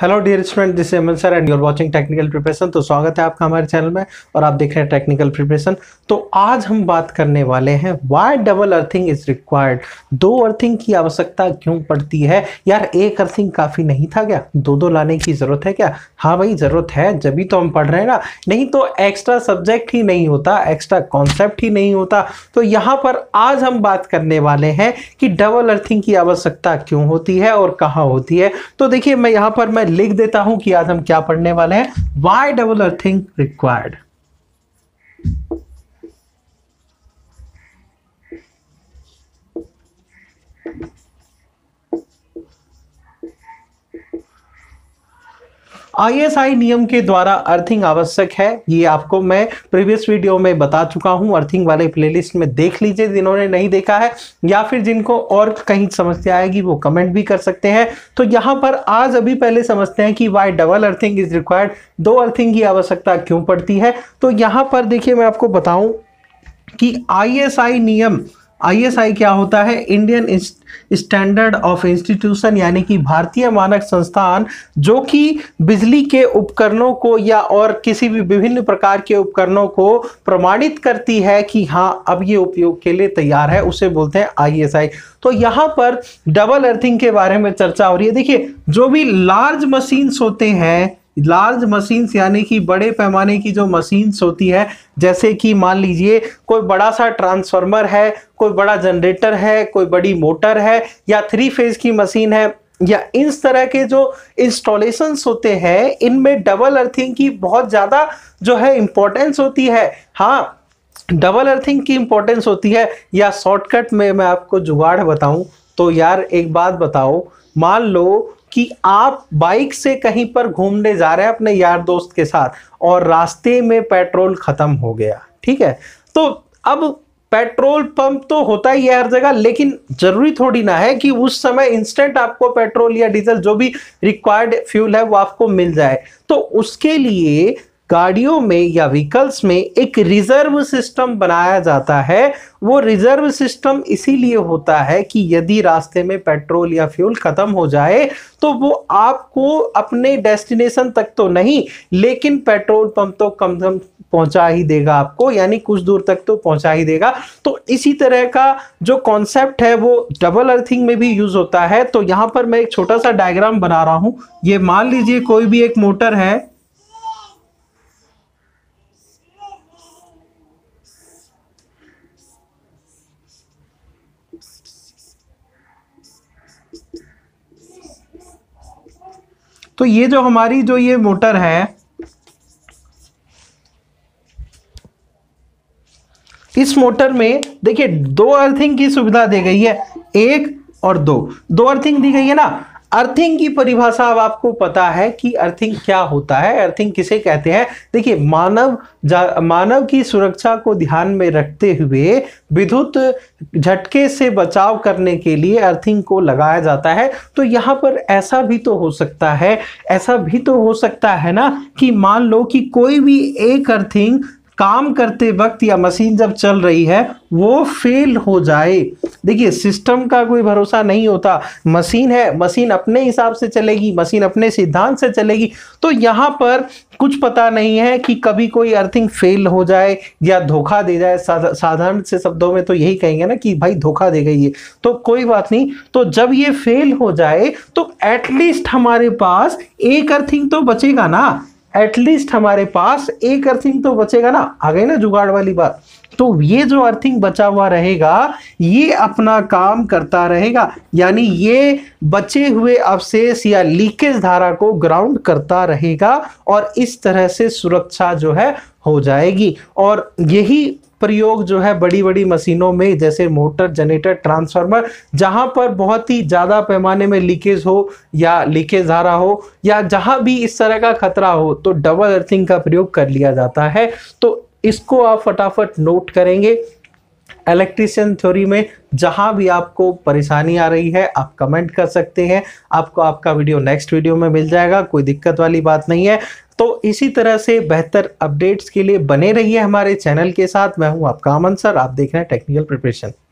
hello dear student this am sir and you're watching technical preparation तो स्वागत है आपका हमारे चैनल में और आप देख रहे हैं टेक्निकल प्रिपरेशन तो आज हम बात करने वाले हैं why double earthing is required दो अर्थिंग की आवश्यकता क्यों पड़ती है यार एक अर्थिंग काफ़ी नहीं था क्या दो दो लाने की ज़रूरत है क्या हाँ भाई ज़रूरत है जब तो हम पढ़ रहे हैं ना नहीं तो एक्स्ट्रा सब्जेक्ट ही नहीं होता एक्स्ट्रा कॉन्सेप्ट ही नहीं होता तो यहाँ पर आज हम बात करने वाले हैं कि डबल अर्थिंग की आवश्यकता क्यों होती है और कहाँ होती है तो देखिए मैं यहाँ पर मैं लिख देता हूं कि आज हम क्या पढ़ने वाले हैं why double earthing required ISI नियम के द्वारा अर्थिंग आवश्यक है ये आपको मैं प्रीवियस वीडियो में बता चुका हूँ अर्थिंग वाले प्लेलिस्ट में देख लीजिए जिन्होंने नहीं देखा है या फिर जिनको और कहीं समस्या आएगी वो कमेंट भी कर सकते हैं तो यहाँ पर आज अभी पहले समझते हैं कि why double earthing is required दो अर्थिंग की आवश्यकता क्यों पड़ती है तो यहाँ पर देखिए मैं आपको बताऊँ कि आई नियम आईएसआई क्या होता है इंडियन स्टैंडर्ड ऑफ इंस्टीट्यूशन यानी कि भारतीय मानक संस्थान जो कि बिजली के उपकरणों को या और किसी भी विभिन्न प्रकार के उपकरणों को प्रमाणित करती है कि हाँ अब ये उपयोग के लिए तैयार है उसे बोलते हैं आईएसआई तो यहाँ पर डबल अर्थिंग के बारे में चर्चा हो रही है देखिए जो भी लार्ज मशीन्स होते हैं लार्ज मशीन्स यानी कि बड़े पैमाने की जो मशीन्स होती है जैसे कि मान लीजिए कोई बड़ा सा ट्रांसफार्मर है कोई बड़ा जनरेटर है कोई बड़ी मोटर है या थ्री फेज की मशीन है या इस तरह के जो इंस्टॉलेशंस होते हैं इनमें डबल अर्थिंग की बहुत ज़्यादा जो है इम्पोर्टेंस होती है हाँ डबल अर्थिंग की इम्पोर्टेंस होती है या शॉर्टकट में मैं आपको जुगाड़ बताऊं तो यार एक बात बताओ मान लो कि आप बाइक से कहीं पर घूमने जा रहे हैं अपने यार दोस्त के साथ और रास्ते में पेट्रोल ख़त्म हो गया ठीक है तो अब पेट्रोल पंप तो होता ही है हर जगह लेकिन जरूरी थोड़ी ना है कि उस समय इंस्टेंट आपको पेट्रोल या डीजल जो भी रिक्वायर्ड फ्यूल है वो आपको मिल जाए तो उसके लिए गाड़ियों में या व्हीकल्स में एक रिजर्व सिस्टम बनाया जाता है वो रिजर्व सिस्टम इसीलिए होता है कि यदि रास्ते में पेट्रोल या फ्यूल ख़त्म हो जाए तो वो आपको अपने डेस्टिनेशन तक तो नहीं लेकिन पेट्रोल पंप तो कम से कम पहुंचा ही देगा आपको यानी कुछ दूर तक तो पहुंचा ही देगा तो इसी तरह का जो कॉन्सेप्ट है वो डबल अर्थिंग में भी यूज़ होता है तो यहाँ पर मैं एक छोटा सा डायग्राम बना रहा हूँ ये मान लीजिए कोई भी एक मोटर है तो ये जो हमारी जो ये मोटर है इस मोटर में देखिए दो अर्थिंग की सुविधा दी गई है एक और दो दो अर्थिंग दी गई है ना अर्थिंग की परिभाषा अब आपको पता है कि अर्थिंग क्या होता है अर्थिंग किसे कहते हैं देखिए मानव मानव की सुरक्षा को ध्यान में रखते हुए विद्युत झटके से बचाव करने के लिए अर्थिंग को लगाया जाता है तो यहाँ पर ऐसा भी तो हो सकता है ऐसा भी तो हो सकता है ना कि मान लो कि कोई भी एक अर्थिंग काम करते वक्त या मशीन जब चल रही है वो फेल हो जाए देखिए सिस्टम का कोई भरोसा नहीं होता मशीन है मशीन अपने हिसाब से चलेगी मशीन अपने सिद्धांत से चलेगी तो यहाँ पर कुछ पता नहीं है कि कभी कोई अर्थिंग फेल हो जाए या धोखा दे जाए साधारण से शब्दों में तो यही कहेंगे ना कि भाई धोखा दे गई ये तो कोई बात नहीं तो जब ये फेल हो जाए तो एटलीस्ट हमारे पास एक अर्थिंग तो बचेगा ना एटलीस्ट हमारे पास एक अर्थिंग तो बचेगा ना आ गई ना जुगाड़ वाली बात तो ये जो अर्थिंग बचा हुआ रहेगा ये अपना काम करता रहेगा यानी ये बचे हुए अवशेष या लीकेज धारा को ग्राउंड करता रहेगा और इस तरह से सुरक्षा जो है हो जाएगी और यही प्रयोग जो है बड़ी बड़ी मशीनों में जैसे मोटर जनरेटर ट्रांसफार्मर जहाँ पर बहुत ही ज़्यादा पैमाने में लीकेज हो या लीकेज आ रहा हो या जहाँ भी इस तरह का खतरा हो तो डबल अर्थिंग का प्रयोग कर लिया जाता है तो इसको आप फटाफट नोट करेंगे इलेक्ट्रिशियन थ्योरी में जहां भी आपको परेशानी आ रही है आप कमेंट कर सकते हैं आपको आपका वीडियो नेक्स्ट वीडियो में मिल जाएगा कोई दिक्कत वाली बात नहीं है तो इसी तरह से बेहतर अपडेट्स के लिए बने रहिए हमारे चैनल के साथ मैं हूं आपका अमन सर आप देख रहे हैं टेक्निकल प्रिपरेशन